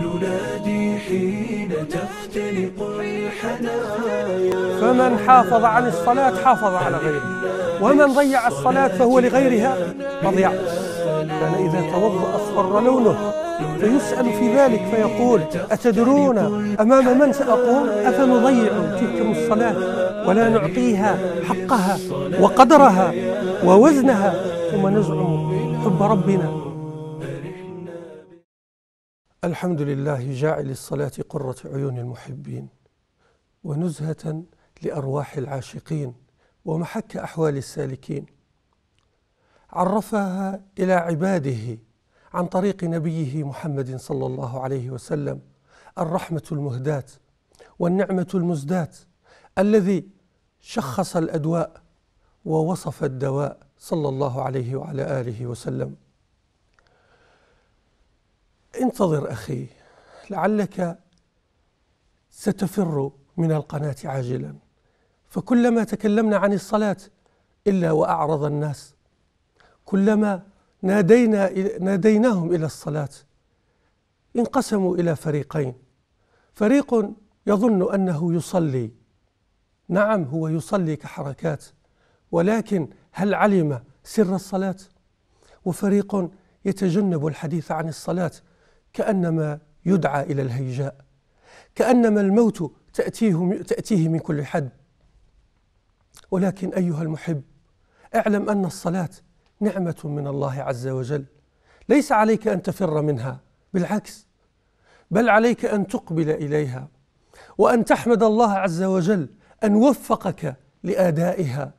ننادي حين تختلق الحنايا فمن حافظ عن الصلاة حافظ على غيره ومن ضيع الصلاة فهو لغيرها مضيع كان إذا توضأ أصفر لونه فيسأل في ذلك فيقول أتدرون أمام من سأقوم أفنضيع تلكم الصلاة ولا نعطيها حقها وقدرها ووزنها ثم نزعم حب ربنا الحمد لله جاعل الصلاة قرة عيون المحبين ونزهة لأرواح العاشقين ومحك أحوال السالكين عرفها إلى عباده عن طريق نبيه محمد صلى الله عليه وسلم الرحمة المهداة والنعمة المزداة الذي شخص الأدواء ووصف الدواء صلى الله عليه وعلى آله وسلم انتظر أخي لعلك ستفر من القناة عاجلا فكلما تكلمنا عن الصلاة إلا وأعرض الناس كلما نادينا ناديناهم إلى الصلاة انقسموا إلى فريقين فريق يظن أنه يصلي نعم هو يصلي كحركات ولكن هل علم سر الصلاة وفريق يتجنب الحديث عن الصلاة كأنما يدعى إلى الهيجاء كأنما الموت تأتيه, تأتيه من كل حد ولكن أيها المحب اعلم أن الصلاة نعمة من الله عز وجل ليس عليك أن تفر منها بالعكس بل عليك أن تقبل إليها وأن تحمد الله عز وجل أن وفقك لأدائها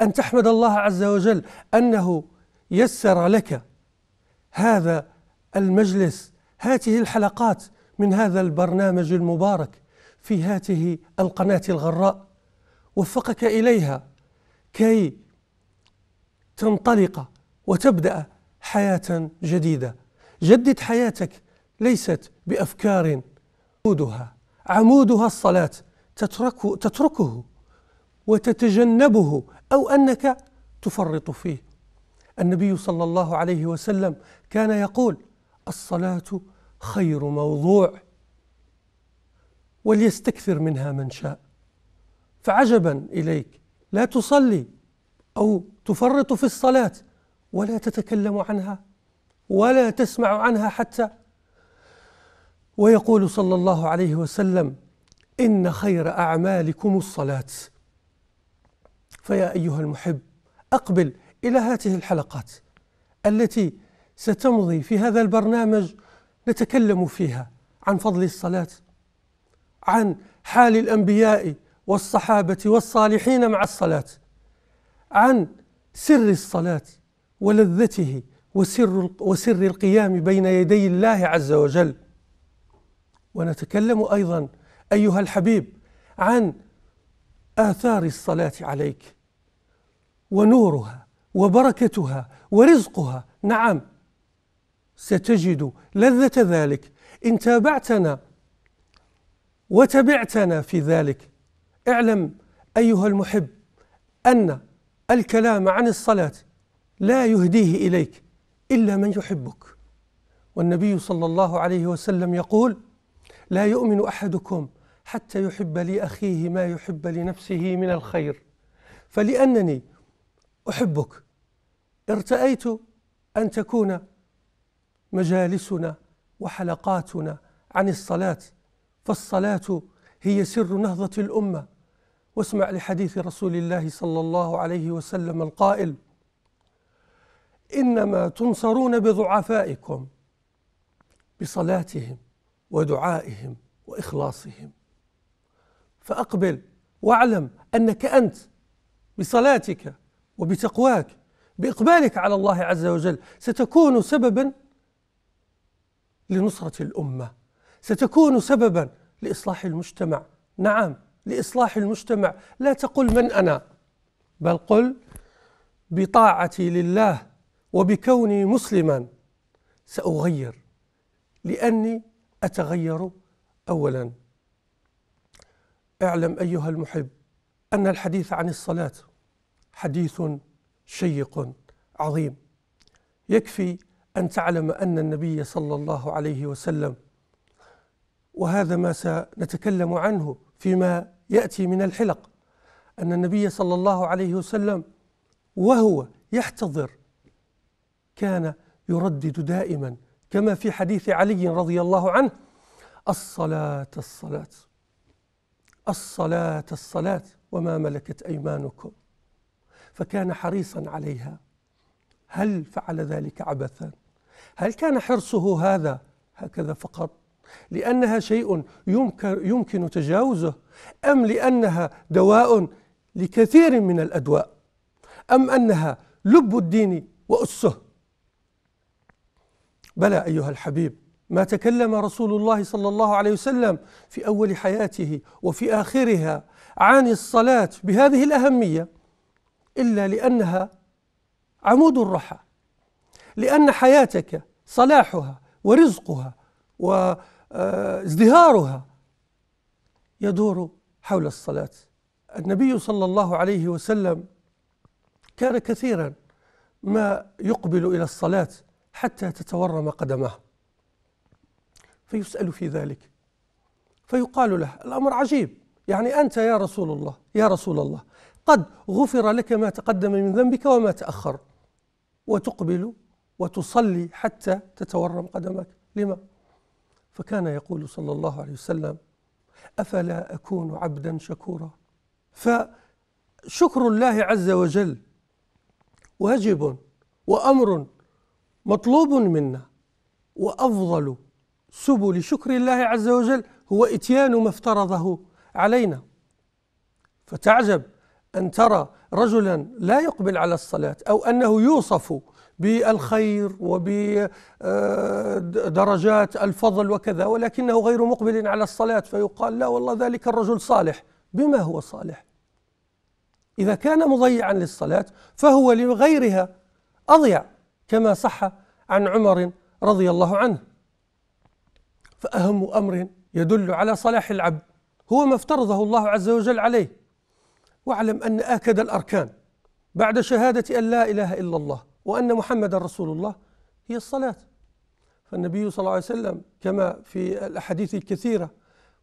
أن تحمد الله عز وجل أنه يسر لك هذا المجلس هاته الحلقات من هذا البرنامج المبارك في هاته القناة الغراء وفقك إليها كي تنطلق وتبدأ حياة جديدة جدد حياتك ليست بأفكار عمودها عمودها الصلاة تتركه, تتركه وتتجنبه أو أنك تفرط فيه النبي صلى الله عليه وسلم كان يقول الصلاة خير موضوع وليستكثر منها من شاء فعجبا إليك لا تصلي أو تفرط في الصلاة ولا تتكلم عنها ولا تسمع عنها حتى ويقول صلى الله عليه وسلم إن خير أعمالكم الصلاة فيا أيها المحب أقبل إلى هاته الحلقات التي ستمضي في هذا البرنامج نتكلم فيها عن فضل الصلاة عن حال الأنبياء والصحابة والصالحين مع الصلاة عن سر الصلاة ولذته وسر وسر القيام بين يدي الله عز وجل ونتكلم أيضا أيها الحبيب عن آثار الصلاة عليك ونورها وبركتها ورزقها نعم ستجد لذة ذلك إن تابعتنا وتبعتنا في ذلك اعلم أيها المحب أن الكلام عن الصلاة لا يهديه إليك إلا من يحبك والنبي صلى الله عليه وسلم يقول لا يؤمن أحدكم حتى يحب لأخيه ما يحب لنفسه من الخير فلأنني أحبك ارتأيت أن تكون مجالسنا وحلقاتنا عن الصلاة فالصلاة هي سر نهضة الأمة واسمع لحديث رسول الله صلى الله عليه وسلم القائل إنما تنصرون بضعفائكم بصلاتهم ودعائهم وإخلاصهم فأقبل واعلم أنك أنت بصلاتك وبتقواك بإقبالك على الله عز وجل ستكون سببا لنصرة الأمة ستكون سببا لإصلاح المجتمع نعم لإصلاح المجتمع لا تقل من أنا بل قل بطاعتي لله وبكوني مسلما سأغير لأني أتغير أولا اعلم أيها المحب أن الحديث عن الصلاة حديث شيق عظيم يكفي أن تعلم أن النبي صلى الله عليه وسلم وهذا ما سنتكلم عنه فيما يأتي من الحلق أن النبي صلى الله عليه وسلم وهو يحتضر كان يردد دائما كما في حديث علي رضي الله عنه الصلاة الصلاة الصلاة الصلاة وما ملكت أيمانكم فكان حريصا عليها هل فعل ذلك عبثا هل كان حرصه هذا هكذا فقط لأنها شيء يمكن, يمكن تجاوزه أم لأنها دواء لكثير من الأدواء أم أنها لب الدين وأسه بلى أيها الحبيب ما تكلم رسول الله صلى الله عليه وسلم في أول حياته وفي آخرها عن الصلاة بهذه الأهمية إلا لأنها عمود الرحى لأن حياتك صلاحها ورزقها وازدهارها آه، يدور حول الصلاة النبي صلى الله عليه وسلم كان كثيرا ما يقبل إلى الصلاة حتى تتورم قدمه فيسأل في ذلك فيقال له الأمر عجيب يعني أنت يا رسول الله يا رسول الله قد غفر لك ما تقدم من ذنبك وما تأخر وتقبل وتصلي حتى تتورم قدمك لما فكان يقول صلى الله عليه وسلم افلا اكون عبدا شكورا فشكر الله عز وجل واجب وامر مطلوب منا وافضل سبل شكر الله عز وجل هو اتيان ما افترضه علينا فتعجب ان ترى رجلا لا يقبل على الصلاه او انه يوصف بالخير وبدرجات آه، الفضل وكذا ولكنه غير مقبل على الصلاة فيقال لا والله ذلك الرجل صالح بما هو صالح إذا كان مضيعا للصلاة فهو لغيرها أضيع كما صح عن عمر رضي الله عنه فأهم أمر يدل على صلاح العبد هو ما افترضه الله عز وجل عليه واعلم أن آكد الأركان بعد شهادة أن لا إله إلا الله وأن محمد رسول الله هي الصلاة فالنبي صلى الله عليه وسلم كما في الأحاديث الكثيرة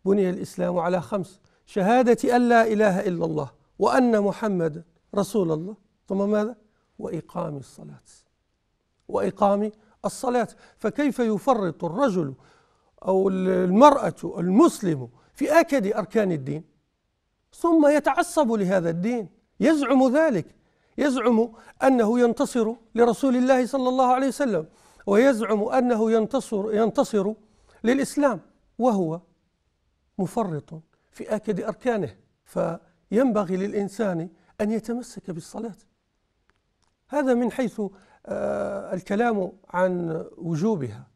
بني الإسلام على خمس شهادة أن لا إله إلا الله وأن محمد رسول الله ثم ماذا؟ وإقام الصلاة وإقام الصلاة فكيف يفرط الرجل أو المرأة المسلم في أكد أركان الدين ثم يتعصب لهذا الدين يزعم ذلك يزعم أنه ينتصر لرسول الله صلى الله عليه وسلم ويزعم أنه ينتصر, ينتصر للإسلام وهو مفرط في أكد أركانه فينبغي للإنسان أن يتمسك بالصلاة هذا من حيث آه، الكلام عن وجوبها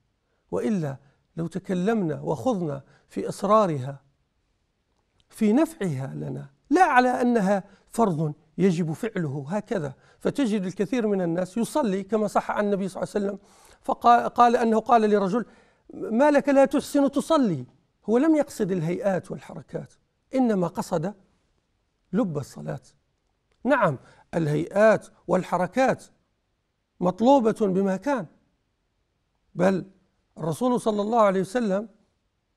وإلا لو تكلمنا وخضنا في أسرارها في نفعها لنا لا على أنها فرض يجب فعله هكذا فتجد الكثير من الناس يصلي كما صح عن النبي صلى الله عليه وسلم فقال قال أنه قال لرجل ما لك لا تحسن تصلي هو لم يقصد الهيئات والحركات إنما قصد لب الصلاة نعم الهيئات والحركات مطلوبة بما كان بل الرسول صلى الله عليه وسلم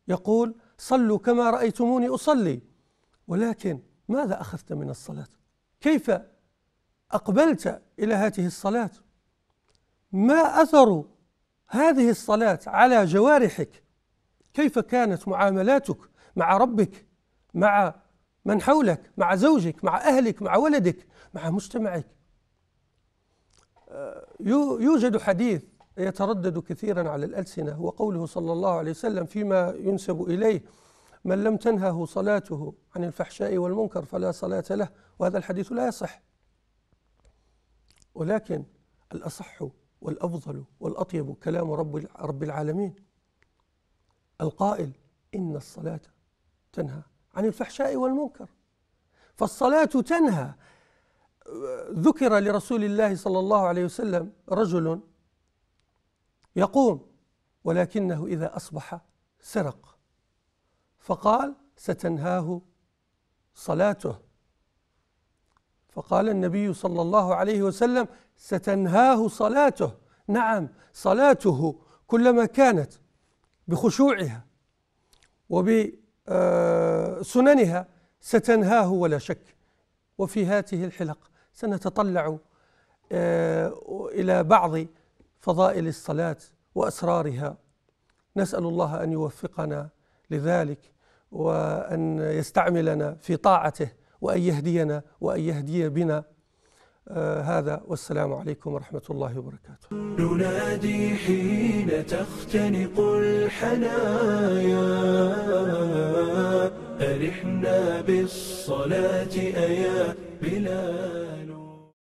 يقول صلوا كما رأيتموني أصلي ولكن ماذا أخذت من الصلاة كيف أقبلت إلى هذه الصلاة ما أثر هذه الصلاة على جوارحك كيف كانت معاملاتك مع ربك مع من حولك مع زوجك مع أهلك مع ولدك مع مجتمعك آه، يوجد حديث يتردد كثيرا على الألسنة وقوله صلى الله عليه وسلم فيما ينسب إليه من لم تنهه صلاته عن الفحشاء والمنكر فلا صلاة له وهذا الحديث لا يصح ولكن الأصح والأفضل والأطيب كلام رب رب العالمين القائل إن الصلاة تنهى عن الفحشاء والمنكر فالصلاة تنهى ذكر لرسول الله صلى الله عليه وسلم رجل يقوم ولكنه إذا أصبح سرق فقال ستنهاه صلاته فقال النبي صلى الله عليه وسلم ستنهاه صلاته نعم صلاته كلما كانت بخشوعها وبسننها ستنهاه ولا شك وفي هاته الحلق سنتطلع آه، الى بعض فضائل الصلاه واسرارها نسال الله ان يوفقنا لذلك وأن يستعملنا في طاعته وأن يهدينا وأن يهدي بنا آه، هذا والسلام عليكم ورحمة الله وبركاته ننادي حين تختنق الحنايا أرحنا بالصلاة أيا بلايا